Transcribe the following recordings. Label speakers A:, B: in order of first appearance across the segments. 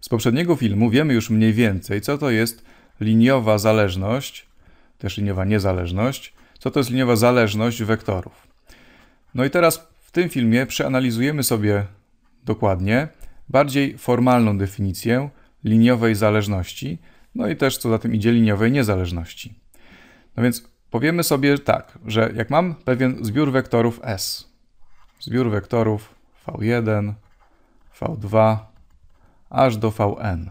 A: Z poprzedniego filmu wiemy już mniej więcej, co to jest liniowa zależność, też liniowa niezależność, co to jest liniowa zależność wektorów. No i teraz w tym filmie przeanalizujemy sobie dokładnie bardziej formalną definicję liniowej zależności, no i też co za tym idzie liniowej niezależności. No więc powiemy sobie tak, że jak mam pewien zbiór wektorów S, zbiór wektorów V1, V2, aż do vn.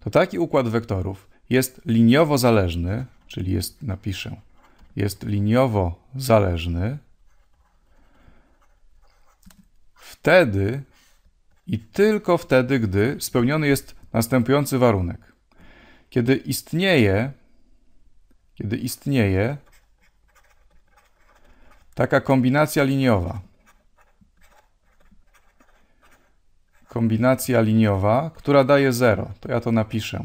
A: To taki układ wektorów jest liniowo zależny, czyli jest, napiszę, jest liniowo zależny, wtedy i tylko wtedy, gdy spełniony jest następujący warunek. Kiedy istnieje, kiedy istnieje taka kombinacja liniowa, kombinacja liniowa, która daje 0. To ja to napiszę.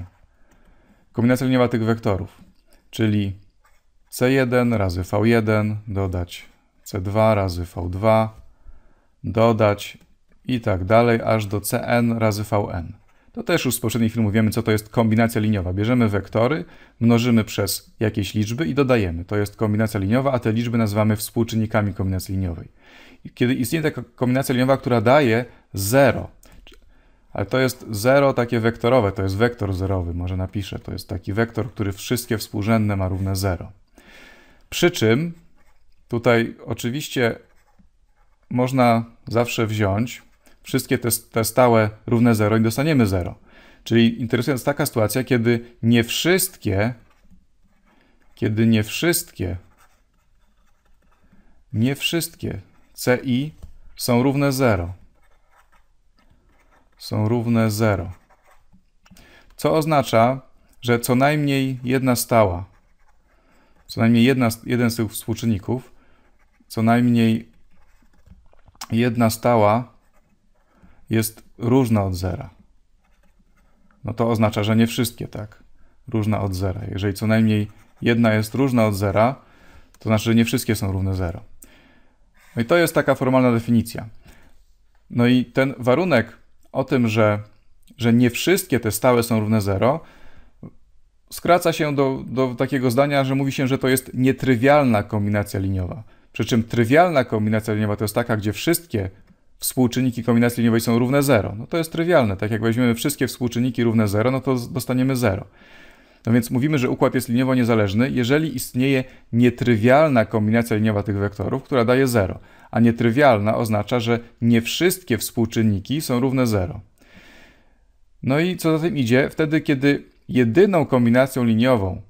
A: Kombinacja liniowa tych wektorów, czyli C1 razy V1 dodać C2 razy V2 dodać i tak dalej, aż do Cn razy Vn. To też już z poprzednich filmów wiemy, co to jest kombinacja liniowa. Bierzemy wektory, mnożymy przez jakieś liczby i dodajemy. To jest kombinacja liniowa, a te liczby nazywamy współczynnikami kombinacji liniowej. Kiedy istnieje taka kombinacja liniowa, która daje 0, ale to jest zero takie wektorowe, to jest wektor zerowy, może napiszę. To jest taki wektor, który wszystkie współrzędne ma równe 0. Przy czym tutaj oczywiście można zawsze wziąć wszystkie te, te stałe równe 0 i dostaniemy 0. Czyli interesująca taka sytuacja, kiedy nie wszystkie, kiedy nie wszystkie, nie wszystkie ci są równe 0 są równe 0. Co oznacza, że co najmniej jedna stała, co najmniej jedna, jeden z tych współczynników, co najmniej jedna stała jest różna od zera. No to oznacza, że nie wszystkie, tak? Różna od zera. Jeżeli co najmniej jedna jest różna od zera, to znaczy, że nie wszystkie są równe 0. No i to jest taka formalna definicja. No i ten warunek o tym, że, że nie wszystkie te stałe są równe 0, skraca się do, do takiego zdania, że mówi się, że to jest nietrywialna kombinacja liniowa. Przy czym trywialna kombinacja liniowa to jest taka, gdzie wszystkie współczynniki kombinacji liniowej są równe 0. No to jest trywialne. Tak jak weźmiemy wszystkie współczynniki równe 0, no to dostaniemy 0. No więc mówimy, że układ jest liniowo niezależny, jeżeli istnieje nietrywialna kombinacja liniowa tych wektorów, która daje 0 a nietrywialna oznacza, że nie wszystkie współczynniki są równe zero. No i co za tym idzie, wtedy kiedy jedyną kombinacją liniową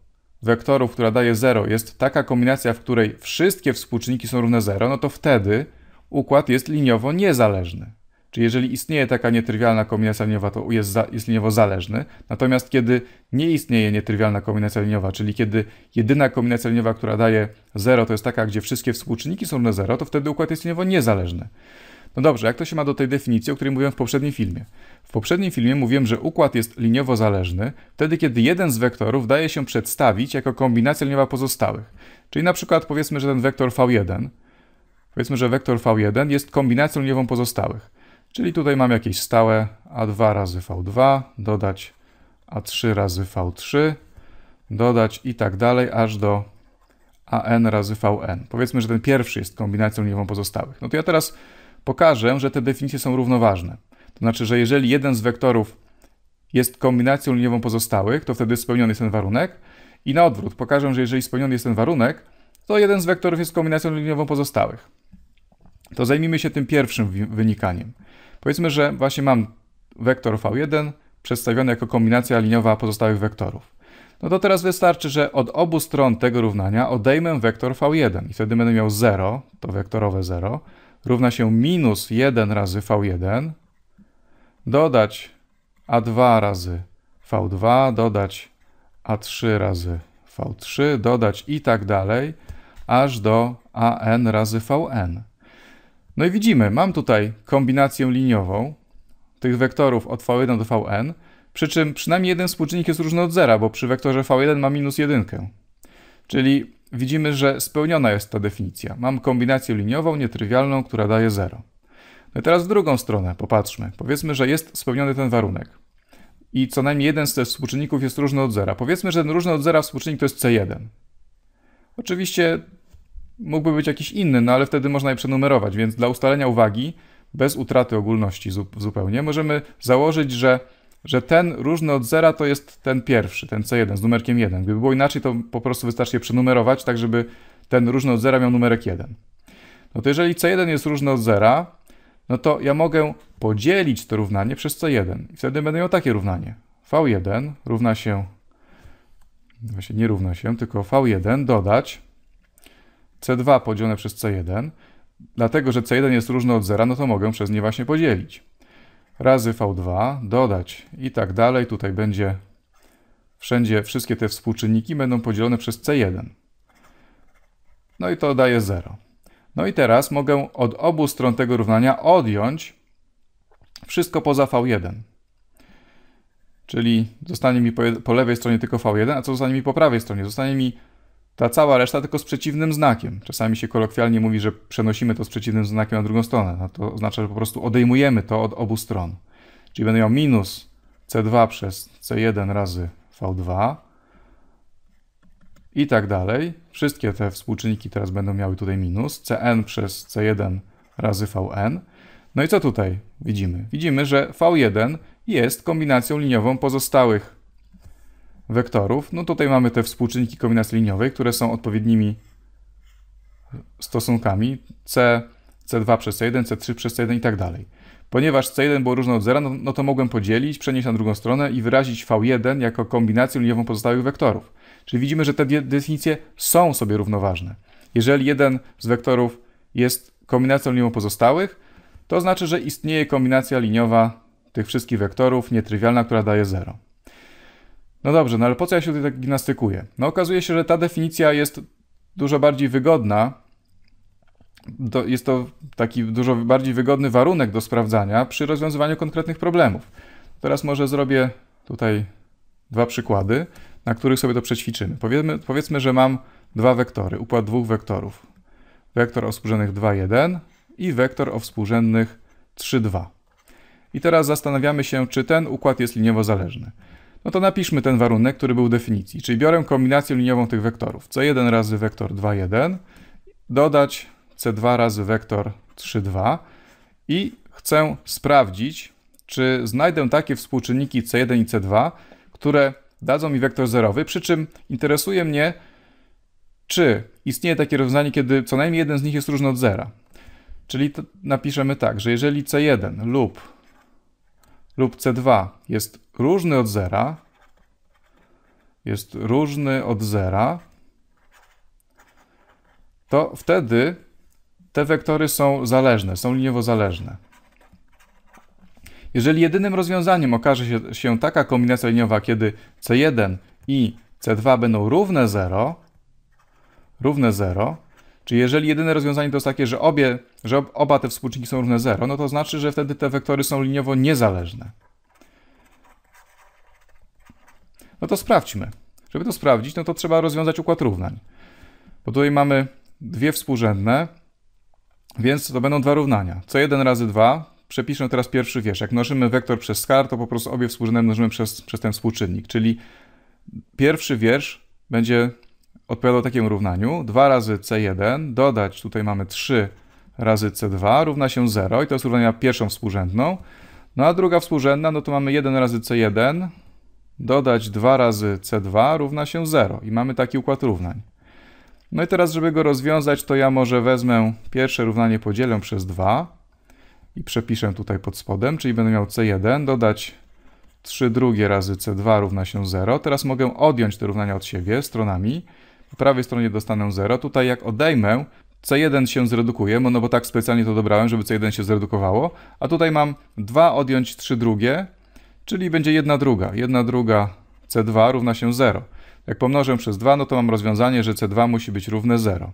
A: wektorów, która daje 0, jest taka kombinacja, w której wszystkie współczynniki są równe 0, no to wtedy układ jest liniowo niezależny. Czy jeżeli istnieje taka nietrywialna kombinacja liniowa, to jest, za, jest liniowo zależny. Natomiast kiedy nie istnieje nietrywialna kombinacja liniowa, czyli kiedy jedyna kombinacja liniowa, która daje 0, to jest taka, gdzie wszystkie współczynniki są równe 0, to wtedy układ jest liniowo niezależny. No dobrze, jak to się ma do tej definicji, o której mówiłem w poprzednim filmie? W poprzednim filmie mówiłem, że układ jest liniowo zależny wtedy, kiedy jeden z wektorów daje się przedstawić jako kombinacja liniowa pozostałych. Czyli na przykład powiedzmy, że ten wektor V1, powiedzmy, że wektor V1 jest kombinacją liniową pozostałych. Czyli tutaj mam jakieś stałe A2 razy V2, dodać A3 razy V3, dodać i tak dalej, aż do AN razy VN. Powiedzmy, że ten pierwszy jest kombinacją liczbą pozostałych. No to ja teraz pokażę, że te definicje są równoważne. To znaczy, że jeżeli jeden z wektorów jest kombinacją liniową pozostałych, to wtedy spełniony jest ten warunek. I na odwrót, pokażę, że jeżeli spełniony jest ten warunek, to jeden z wektorów jest kombinacją liniową pozostałych to zajmijmy się tym pierwszym wynikaniem. Powiedzmy, że właśnie mam wektor V1 przedstawiony jako kombinacja liniowa pozostałych wektorów. No to teraz wystarczy, że od obu stron tego równania odejmę wektor V1 i wtedy będę miał 0, to wektorowe 0, równa się minus 1 razy V1, dodać A2 razy V2, dodać A3 razy V3, dodać i tak dalej, aż do AN razy VN. No i widzimy, mam tutaj kombinację liniową tych wektorów od v1 do vn, przy czym przynajmniej jeden współczynnik jest różny od zera, bo przy wektorze v1 ma minus 1. Czyli widzimy, że spełniona jest ta definicja. Mam kombinację liniową, nietrywialną, która daje 0. No i teraz w drugą stronę popatrzmy. Powiedzmy, że jest spełniony ten warunek. I co najmniej jeden z tych współczynników jest różny od zera. Powiedzmy, że ten różny od zera współczynnik to jest C1. Oczywiście mógłby być jakiś inny, no ale wtedy można je przenumerować, więc dla ustalenia uwagi, bez utraty ogólności zupełnie, możemy założyć, że, że ten różny od zera to jest ten pierwszy, ten C1 z numerkiem 1. Gdyby było inaczej, to po prostu wystarczy je przenumerować, tak żeby ten różny od zera miał numerek 1. No to jeżeli C1 jest różny od zera, no to ja mogę podzielić to równanie przez C1 i wtedy będę miał takie równanie. V1 równa się, właśnie nie równa się, tylko V1 dodać C2 podzielone przez C1, dlatego że C1 jest różne od zera, no to mogę przez nie właśnie podzielić. Razy V2, dodać i tak dalej. Tutaj będzie wszędzie wszystkie te współczynniki będą podzielone przez C1. No i to daje 0. No i teraz mogę od obu stron tego równania odjąć wszystko poza V1. Czyli zostanie mi po, po lewej stronie tylko V1, a co zostanie mi po prawej stronie? Zostanie mi ta cała reszta tylko z przeciwnym znakiem. Czasami się kolokwialnie mówi, że przenosimy to z przeciwnym znakiem na drugą stronę. No to oznacza, że po prostu odejmujemy to od obu stron. Czyli będę miał minus C2 przez C1 razy V2 i tak dalej. Wszystkie te współczynniki teraz będą miały tutaj minus. Cn przez C1 razy Vn. No i co tutaj widzimy? Widzimy, że V1 jest kombinacją liniową pozostałych wektorów. No tutaj mamy te współczynniki kombinacji liniowej, które są odpowiednimi stosunkami C, C2 przez C1, C3 przez C1 i tak dalej. Ponieważ C1 było różne od zera, no, no, to mogłem podzielić, przenieść na drugą stronę i wyrazić V1 jako kombinację liniową pozostałych wektorów. Czyli widzimy, że te definicje są sobie równoważne. Jeżeli jeden z wektorów jest kombinacją liniową pozostałych, to znaczy, że istnieje kombinacja liniowa tych wszystkich wektorów, nietrywialna, która daje 0. No dobrze, no ale po co ja się tutaj tak gimnastykuję? No okazuje się, że ta definicja jest dużo bardziej wygodna. Do, jest to taki dużo bardziej wygodny warunek do sprawdzania przy rozwiązywaniu konkretnych problemów. Teraz może zrobię tutaj dwa przykłady, na których sobie to przećwiczymy. Powiedzmy, powiedzmy że mam dwa wektory, układ dwóch wektorów. Wektor o współrzędnych 2, 1 i wektor o współrzędnych 3, 2. I teraz zastanawiamy się, czy ten układ jest liniowo zależny no to napiszmy ten warunek, który był w definicji. Czyli biorę kombinację liniową tych wektorów. C1 razy wektor 2, 1, dodać C2 razy wektor 3, 2 i chcę sprawdzić, czy znajdę takie współczynniki C1 i C2, które dadzą mi wektor zerowy, przy czym interesuje mnie, czy istnieje takie rozwiązanie, kiedy co najmniej jeden z nich jest różny od zera. Czyli napiszemy tak, że jeżeli C1 lub lub C2 jest różny od zera, jest różny od zera, to wtedy te wektory są zależne, są liniowo zależne. Jeżeli jedynym rozwiązaniem okaże się, się taka kombinacja liniowa, kiedy C1 i C2 będą równe 0, równe 0, Czyli jeżeli jedyne rozwiązanie to jest takie, że, obie, że oba te współczynniki są równe 0, no to znaczy, że wtedy te wektory są liniowo niezależne. No to sprawdźmy. Żeby to sprawdzić, no to trzeba rozwiązać układ równań. Bo tutaj mamy dwie współrzędne, więc to będą dwa równania. Co 1 razy 2, przepiszę teraz pierwszy wiersz. Jak mnożymy wektor przez skar, to po prostu obie współrzędne mnożymy przez, przez ten współczynnik. Czyli pierwszy wiersz będzie odpowiada takiemu równaniu. 2 razy C1 dodać, tutaj mamy 3 razy C2 równa się 0 i to jest równanie równania pierwszą współrzędną. No a druga współrzędna, no to mamy 1 razy C1 dodać 2 razy C2 równa się 0 i mamy taki układ równań. No i teraz, żeby go rozwiązać, to ja może wezmę pierwsze równanie podzielę przez 2 i przepiszę tutaj pod spodem, czyli będę miał C1 dodać 3 drugie razy C2 równa się 0. Teraz mogę odjąć te równania od siebie stronami po prawej stronie dostanę 0. Tutaj jak odejmę, C1 się zredukuje, no bo tak specjalnie to dobrałem, żeby C1 się zredukowało, a tutaj mam 2 odjąć 3 drugie, czyli będzie 1 druga. 1 druga C2 równa się 0. Jak pomnożę przez 2, no to mam rozwiązanie, że C2 musi być równe 0.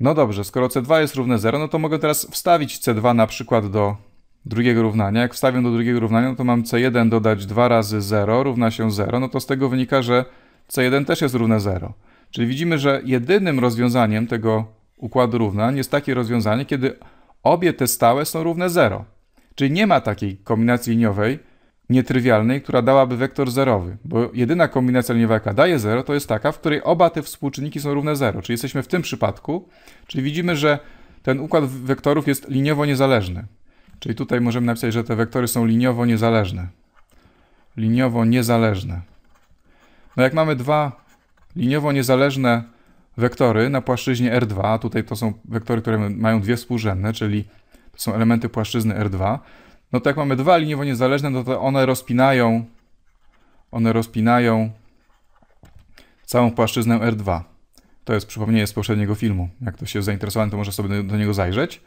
A: No dobrze, skoro C2 jest równe 0, no to mogę teraz wstawić C2 na przykład do drugiego równania. Jak wstawię do drugiego równania, no to mam C1 dodać 2 razy 0 równa się 0, no to z tego wynika, że C1 też jest równe 0. Czyli widzimy, że jedynym rozwiązaniem tego układu równań jest takie rozwiązanie, kiedy obie te stałe są równe 0. Czyli nie ma takiej kombinacji liniowej nietrywialnej, która dałaby wektor zerowy, bo jedyna kombinacja liniowa, jaka daje 0, to jest taka, w której oba te współczynniki są równe 0. Czyli jesteśmy w tym przypadku, czyli widzimy, że ten układ wektorów jest liniowo niezależny. Czyli tutaj możemy napisać, że te wektory są liniowo niezależne. Liniowo niezależne. No jak mamy dwa liniowo niezależne wektory na płaszczyźnie R2, a tutaj to są wektory, które mają dwie współrzędne, czyli to są elementy płaszczyzny R2, no to jak mamy dwa liniowo niezależne, no to one rozpinają, one rozpinają całą płaszczyznę R2. To jest przypomnienie z poprzedniego filmu. Jak ktoś się zainteresowany, to może sobie do niego zajrzeć.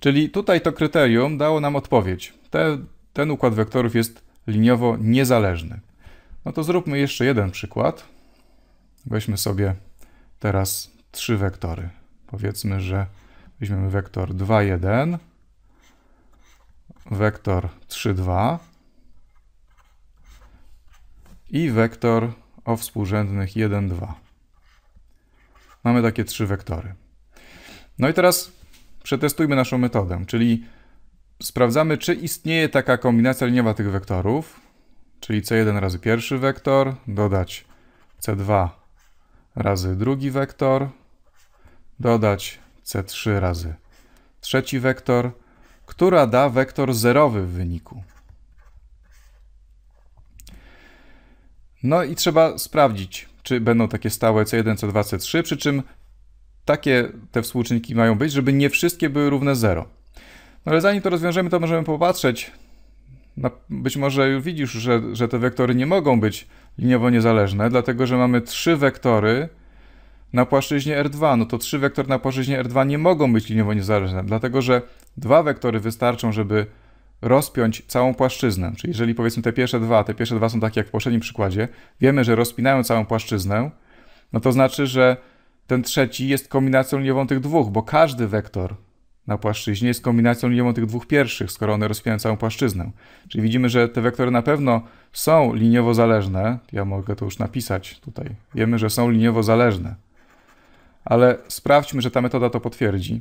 A: Czyli tutaj to kryterium dało nam odpowiedź. Te, ten układ wektorów jest liniowo niezależny. No to zróbmy jeszcze jeden przykład. Weźmy sobie teraz trzy wektory. Powiedzmy, że weźmiemy wektor 2, 1, wektor 3, 2 i wektor o współrzędnych 1, 2. Mamy takie trzy wektory. No i teraz przetestujmy naszą metodę, czyli sprawdzamy, czy istnieje taka kombinacja liniowa tych wektorów, Czyli C1 razy pierwszy wektor, dodać C2 razy drugi wektor, dodać C3 razy trzeci wektor, która da wektor zerowy w wyniku. No i trzeba sprawdzić, czy będą takie stałe C1, C2, C3, przy czym takie te współczynniki mają być, żeby nie wszystkie były równe 0. No ale zanim to rozwiążemy, to możemy popatrzeć no, być może widzisz, że, że te wektory nie mogą być liniowo niezależne, dlatego że mamy trzy wektory na płaszczyźnie R2. No to trzy wektory na płaszczyźnie R2 nie mogą być liniowo niezależne, dlatego że dwa wektory wystarczą, żeby rozpiąć całą płaszczyznę. Czyli jeżeli powiedzmy te pierwsze dwa, te pierwsze dwa są takie jak w poprzednim przykładzie, wiemy, że rozpinają całą płaszczyznę, no to znaczy, że ten trzeci jest kombinacją liniową tych dwóch, bo każdy wektor na płaszczyźnie jest kombinacją liniową tych dwóch pierwszych, skoro one rozwijają całą płaszczyznę. Czyli widzimy, że te wektory na pewno są liniowo zależne. Ja mogę to już napisać tutaj. Wiemy, że są liniowo zależne. Ale sprawdźmy, że ta metoda to potwierdzi.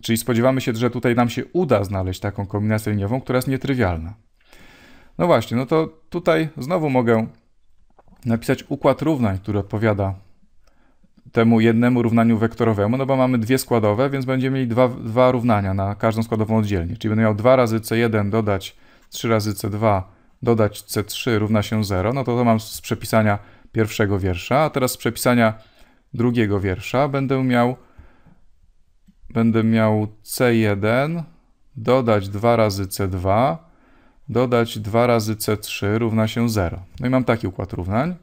A: Czyli spodziewamy się, że tutaj nam się uda znaleźć taką kombinację liniową, która jest nietrywialna. No właśnie, no to tutaj znowu mogę napisać układ równań, który odpowiada temu jednemu równaniu wektorowemu, no bo mamy dwie składowe, więc będziemy mieli dwa, dwa równania na każdą składową oddzielnie. Czyli będę miał 2 razy C1 dodać 3 razy C2 dodać C3 równa się 0, no to to mam z przepisania pierwszego wiersza, a teraz z przepisania drugiego wiersza będę miał będę miał C1 dodać 2 razy C2 dodać 2 razy C3 równa się 0. No i mam taki układ równań.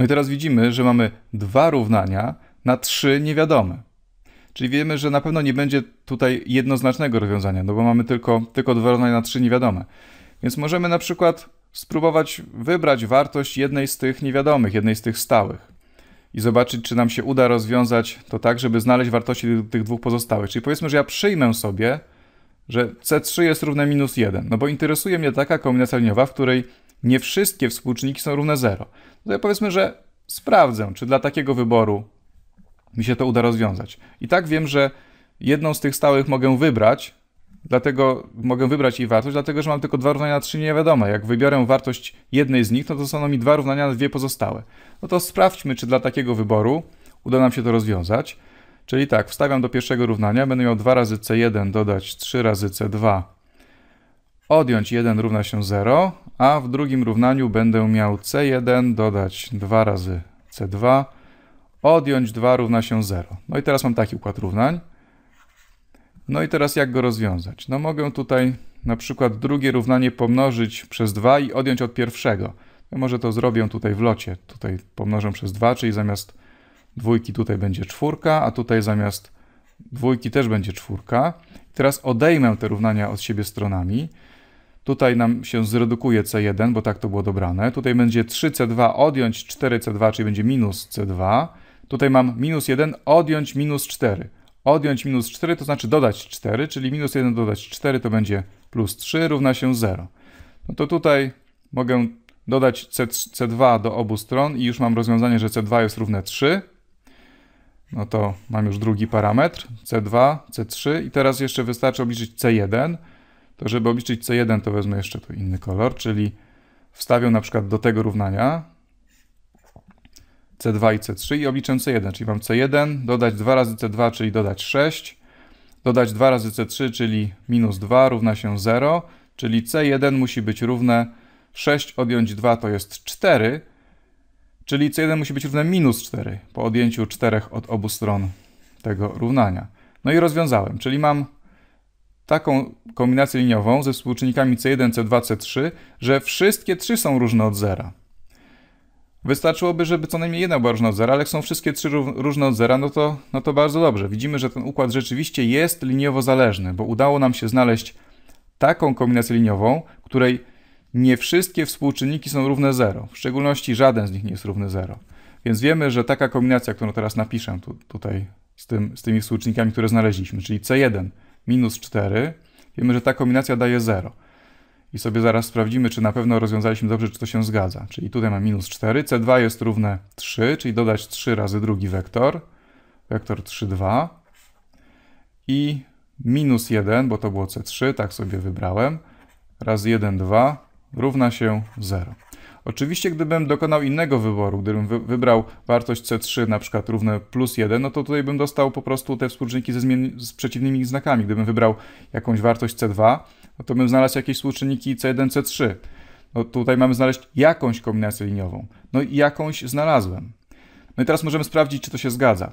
A: No i teraz widzimy, że mamy dwa równania na trzy niewiadome. Czyli wiemy, że na pewno nie będzie tutaj jednoznacznego rozwiązania, no bo mamy tylko, tylko dwa równania na trzy niewiadome. Więc możemy na przykład spróbować wybrać wartość jednej z tych niewiadomych, jednej z tych stałych i zobaczyć, czy nam się uda rozwiązać to tak, żeby znaleźć wartości tych dwóch pozostałych. Czyli powiedzmy, że ja przyjmę sobie, że C3 jest równe minus 1, no bo interesuje mnie taka kombinacja liniowa, w której nie wszystkie współczynniki są równe 0. Tutaj powiedzmy, że sprawdzę, czy dla takiego wyboru mi się to uda rozwiązać. I tak wiem, że jedną z tych stałych mogę wybrać, dlatego mogę wybrać jej wartość, dlatego że mam tylko dwa równania na trzy niewiadome. Jak wybiorę wartość jednej z nich, no to zostaną mi dwa równania na dwie pozostałe. No to sprawdźmy, czy dla takiego wyboru uda nam się to rozwiązać. Czyli tak, wstawiam do pierwszego równania, będę miał 2 razy C1 dodać 3 razy C2 Odjąć 1 równa się 0, a w drugim równaniu będę miał C1 dodać 2 razy C2, odjąć 2 równa się 0. No i teraz mam taki układ równań. No i teraz jak go rozwiązać? No mogę tutaj na przykład drugie równanie pomnożyć przez 2 i odjąć od pierwszego. No może to zrobię tutaj w locie. Tutaj pomnożę przez 2, czyli zamiast dwójki tutaj będzie czwórka, a tutaj zamiast dwójki też będzie czwórka. Teraz odejmę te równania od siebie stronami. Tutaj nam się zredukuje C1, bo tak to było dobrane. Tutaj będzie 3C2 odjąć 4C2, czyli będzie minus C2. Tutaj mam minus 1 odjąć minus 4. Odjąć minus 4 to znaczy dodać 4, czyli minus 1 dodać 4 to będzie plus 3 równa się 0. No to tutaj mogę dodać C, 2 do obu stron i już mam rozwiązanie, że C2 jest równe 3. No to mam już drugi parametr, C2, C3 i teraz jeszcze wystarczy obliczyć C1 to żeby obliczyć C1, to wezmę jeszcze tu inny kolor, czyli wstawię na przykład do tego równania C2 i C3 i obliczę C1, czyli mam C1, dodać 2 razy C2, czyli dodać 6, dodać 2 razy C3, czyli minus 2 równa się 0, czyli C1 musi być równe 6 odjąć 2 to jest 4, czyli C1 musi być równe minus 4 po odjęciu 4 od obu stron tego równania. No i rozwiązałem, czyli mam taką kombinację liniową ze współczynnikami C1, C2, C3, że wszystkie trzy są różne od zera. Wystarczyłoby, żeby co najmniej jedna była różna od zera, ale jak są wszystkie trzy różne od zera, no to, no to bardzo dobrze. Widzimy, że ten układ rzeczywiście jest liniowo zależny, bo udało nam się znaleźć taką kombinację liniową, której nie wszystkie współczynniki są równe 0. W szczególności żaden z nich nie jest równy 0. Więc wiemy, że taka kombinacja, którą teraz napiszę tu, tutaj z, tym, z tymi współczynnikami, które znaleźliśmy, czyli C1 minus 4, wiemy, że ta kombinacja daje 0. I sobie zaraz sprawdzimy, czy na pewno rozwiązaliśmy dobrze, czy to się zgadza. Czyli tutaj mam minus 4, C2 jest równe 3, czyli dodać 3 razy drugi wektor, wektor 3, 2 i minus 1, bo to było C3, tak sobie wybrałem, razy 1, 2 równa się 0. Oczywiście gdybym dokonał innego wyboru, gdybym wybrał wartość C3 na przykład równe plus 1, no to tutaj bym dostał po prostu te współczynniki ze z przeciwnymi znakami. Gdybym wybrał jakąś wartość C2, no to bym znalazł jakieś współczynniki C1, C3. No tutaj mamy znaleźć jakąś kombinację liniową. No i jakąś znalazłem. No i teraz możemy sprawdzić, czy to się zgadza.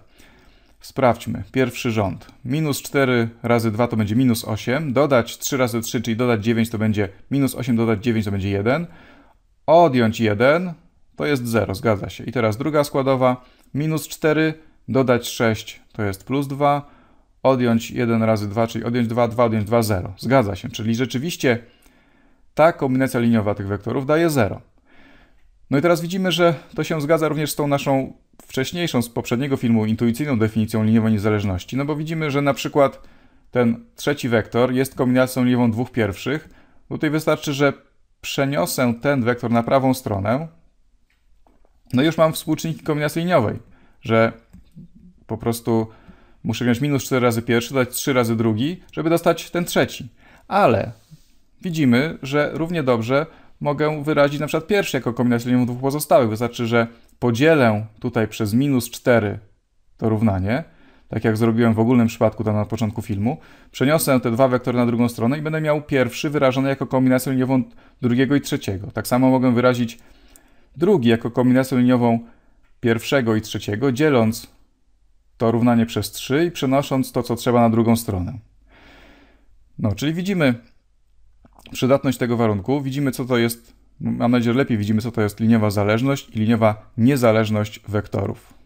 A: Sprawdźmy. Pierwszy rząd. Minus 4 razy 2 to będzie minus 8. Dodać 3 razy 3, czyli dodać 9 to będzie minus 8, dodać 9 to będzie 1. Odjąć 1 to jest 0, zgadza się. I teraz druga składowa, minus 4, dodać 6 to jest plus 2, odjąć 1 razy 2, czyli odjąć 2, 2, odjąć 2, 0. Zgadza się, czyli rzeczywiście ta kombinacja liniowa tych wektorów daje 0. No i teraz widzimy, że to się zgadza również z tą naszą wcześniejszą, z poprzedniego filmu, intuicyjną definicją liniowej niezależności, no bo widzimy, że na przykład ten trzeci wektor jest kombinacją liniową dwóch pierwszych. Tutaj wystarczy, że przeniosę ten wektor na prawą stronę, no i już mam współczynniki kombinacyjniowej, że po prostu muszę wziąć minus 4 razy pierwszy, dać 3 razy drugi, żeby dostać ten trzeci. Ale widzimy, że równie dobrze mogę wyrazić na przykład pierwszy jako liniową dwóch pozostałych. Wystarczy, że podzielę tutaj przez minus 4 to równanie, tak jak zrobiłem w ogólnym przypadku tam na początku filmu, przeniosę te dwa wektory na drugą stronę i będę miał pierwszy wyrażony jako kombinację liniową drugiego i trzeciego. Tak samo mogę wyrazić drugi jako kombinację liniową pierwszego i trzeciego, dzieląc to równanie przez 3 i przenosząc to, co trzeba na drugą stronę. No, czyli widzimy przydatność tego warunku, widzimy co to jest, mam nadzieję, że lepiej widzimy co to jest liniowa zależność i liniowa niezależność wektorów.